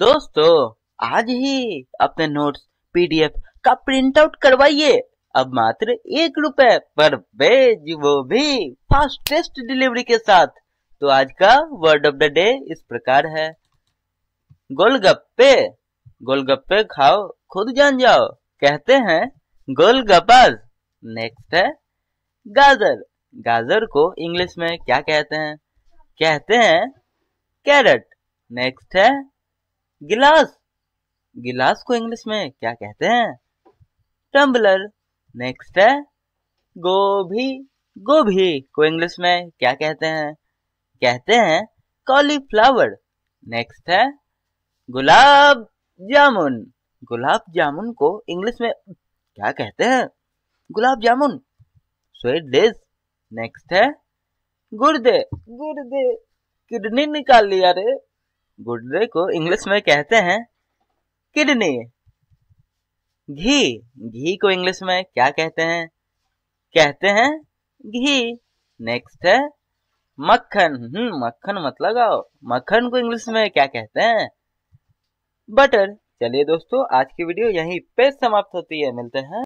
दोस्तों आज ही अपने नोट्स पीडीएफ का प्रिंट आउट करवाइए अब मात्र एक रुपए पर भेज वो भी फास्टेस्ट डिलीवरी के साथ तो आज का वर्ड ऑफ द डे इस प्रकार है गोलगप्पे गोलगप्पे खाओ खुद जान जाओ कहते हैं गोलगप्पाज नेक्स्ट है गाजर गाजर को इंग्लिश में क्या कहते हैं कहते हैं कैरेट नेक्स्ट है गिलास गिलास को इंग्लिश में क्या कहते हैं टम्बलर नेक्स्ट है गोभी गोभी को इंग्लिश में क्या कहते हैं कहते हैं कॉलीफ्लावर नेक्स्ट है गुलाब जामुन गुलाब जामुन को इंग्लिश में क्या कहते हैं gulab jamun sweet dish next है गुर्दे गुर्दे किडनी निकाल लिया रे गुर्दे को इंग्लिश में कहते हैं किडनी घी घी को इंग्लिश में क्या कहते हैं कहते हैं घी नेक्स्ट है मक्खन हम्म मक्खन मत मतलब लगाओ मक्खन को इंग्लिश में क्या कहते हैं बटर चलिए दोस्तों आज की वीडियो यहीं पे समाप्त होती है मिलते हैं